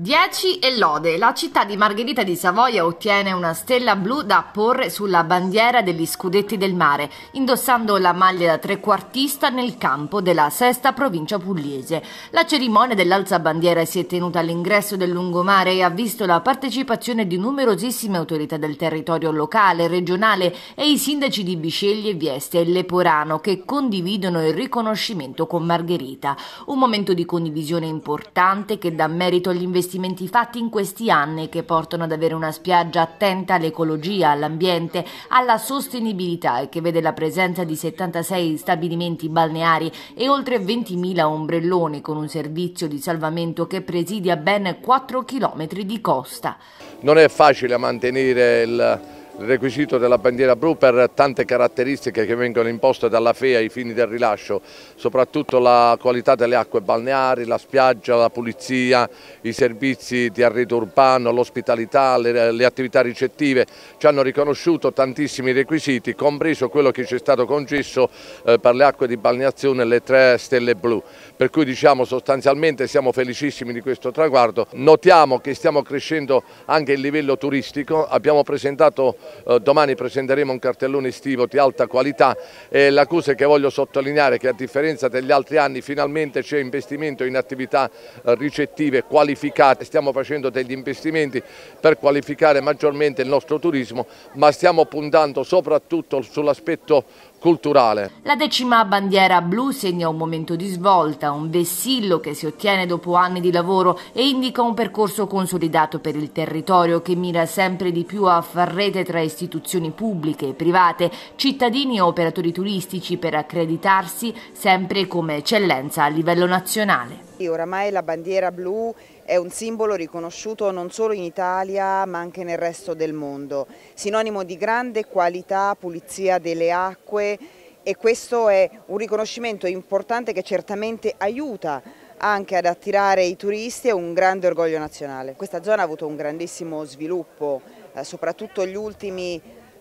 10 e lode. La città di Margherita di Savoia ottiene una stella blu da apporre sulla bandiera degli scudetti del mare, indossando la maglia da trequartista nel campo della sesta provincia pugliese. La cerimonia dell'alza bandiera si è tenuta all'ingresso del lungomare e ha visto la partecipazione di numerosissime autorità del territorio locale, regionale e i sindaci di Bisceglie, Vieste e Leporano che condividono il riconoscimento con Margherita. Un momento di condivisione importante che dà merito agli investimenti investimenti fatti in questi anni che portano ad avere una spiaggia attenta all'ecologia, all'ambiente, alla sostenibilità e che vede la presenza di 76 stabilimenti balneari e oltre 20.000 ombrelloni con un servizio di salvamento che presidia ben 4 km di costa. Non è facile mantenere il il requisito della bandiera blu per tante caratteristiche che vengono imposte dalla FEA ai fini del rilascio, soprattutto la qualità delle acque balneari, la spiaggia, la pulizia, i servizi di arredo urbano, l'ospitalità, le, le, attività ricettive, ci hanno riconosciuto tantissimi requisiti, compreso quello che ci è stato concesso eh, per le acque di balneazione le tre stelle blu, per cui diciamo sostanzialmente siamo felicissimi di questo traguardo, notiamo che stiamo crescendo anche il livello turistico, abbiamo presentato eh, domani presenteremo un cartellone estivo di alta qualità e la cosa che voglio sottolineare è che a differenza degli altri anni finalmente c'è investimento in attività eh, ricettive qualificate, stiamo facendo degli investimenti per qualificare maggiormente il nostro turismo ma stiamo puntando soprattutto sull'aspetto culturale. La decima bandiera blu segna un momento di svolta, un vessillo che si ottiene dopo anni di lavoro e indica un percorso consolidato per il territorio che mira sempre di più a far rete tra istituzioni pubbliche e private, cittadini e operatori turistici per accreditarsi sempre come eccellenza a livello nazionale. E Oramai la bandiera blu è un simbolo riconosciuto non solo in Italia ma anche nel resto del mondo, sinonimo di grande qualità, pulizia delle acque e questo è un riconoscimento importante che certamente aiuta anche ad attirare i turisti e un grande orgoglio nazionale. Questa zona ha avuto un grandissimo sviluppo, eh, soprattutto gli ultimi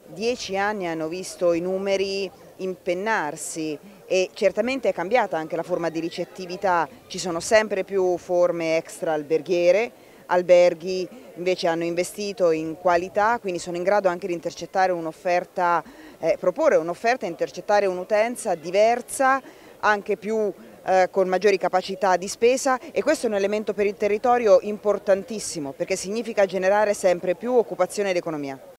dieci anni hanno visto i numeri impennarsi e certamente è cambiata anche la forma di ricettività, ci sono sempre più forme extra alberghiere, alberghi invece hanno investito in qualità, quindi sono in grado anche di intercettare un'offerta, eh, proporre un'offerta intercettare un'utenza diversa, anche più eh, con maggiori capacità di spesa e questo è un elemento per il territorio importantissimo perché significa generare sempre più occupazione ed economia.